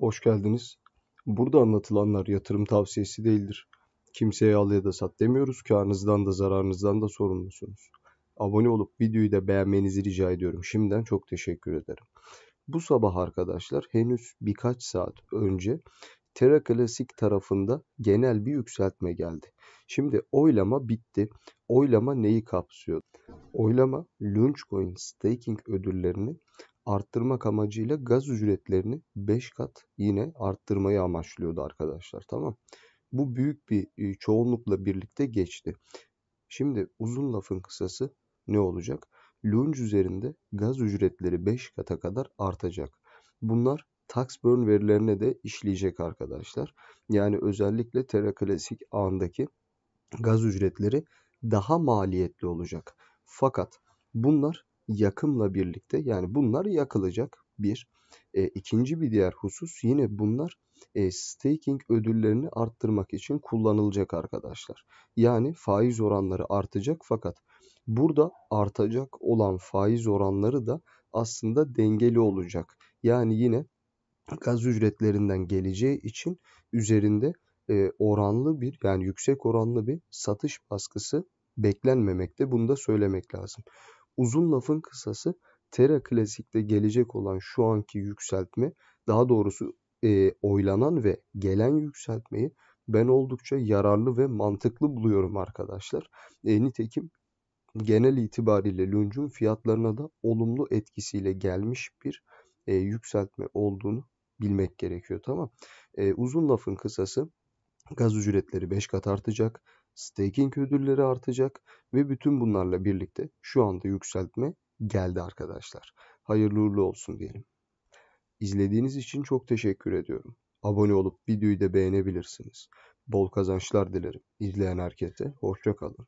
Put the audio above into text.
Hoş geldiniz. Burada anlatılanlar yatırım tavsiyesi değildir. Kimseye al ya da sat demiyoruz. Karnınızdan da zararınızdan da sorumlusunuz. Abone olup videoyu da beğenmenizi rica ediyorum. Şimdiden çok teşekkür ederim. Bu sabah arkadaşlar henüz birkaç saat önce Terra Classic tarafında genel bir yükseltme geldi. Şimdi oylama bitti. Oylama neyi kapsıyor? Oylama Launchcoin staking ödüllerini arttırmak amacıyla gaz ücretlerini 5 kat yine arttırmayı amaçlıyordu arkadaşlar. Tamam. Bu büyük bir e, çoğunlukla birlikte geçti. Şimdi uzun lafın kısası ne olacak? Lunge üzerinde gaz ücretleri 5 kata kadar artacak. Bunlar tax verilerine de işleyecek arkadaşlar. Yani özellikle Terra Classic ağındaki gaz ücretleri daha maliyetli olacak. Fakat bunlar yakımla birlikte yani bunlar yakılacak bir. E, ikinci bir diğer husus yine bunlar e, staking ödüllerini arttırmak için kullanılacak arkadaşlar. Yani faiz oranları artacak fakat burada artacak olan faiz oranları da aslında dengeli olacak. Yani yine gaz ücretlerinden geleceği için üzerinde e, oranlı bir yani yüksek oranlı bir satış baskısı beklenmemekte. Bunu da söylemek lazım. Uzun lafın kısası Terra klasikte gelecek olan şu anki yükseltme daha doğrusu e, oylanan ve gelen yükseltmeyi ben oldukça yararlı ve mantıklı buluyorum arkadaşlar. E, nitekim genel itibariyle Lunch'un fiyatlarına da olumlu etkisiyle gelmiş bir e, yükseltme olduğunu bilmek gerekiyor tamam. E, uzun lafın kısası gaz ücretleri 5 kat artacak staking ödülleri artacak ve bütün bunlarla birlikte şu anda yükseltme geldi arkadaşlar. Hayırlı uğurlu olsun diyelim. İzlediğiniz için çok teşekkür ediyorum. Abone olup videoyu da beğenebilirsiniz. Bol kazançlar dilerim. İzleyen herkese hoşça kalın.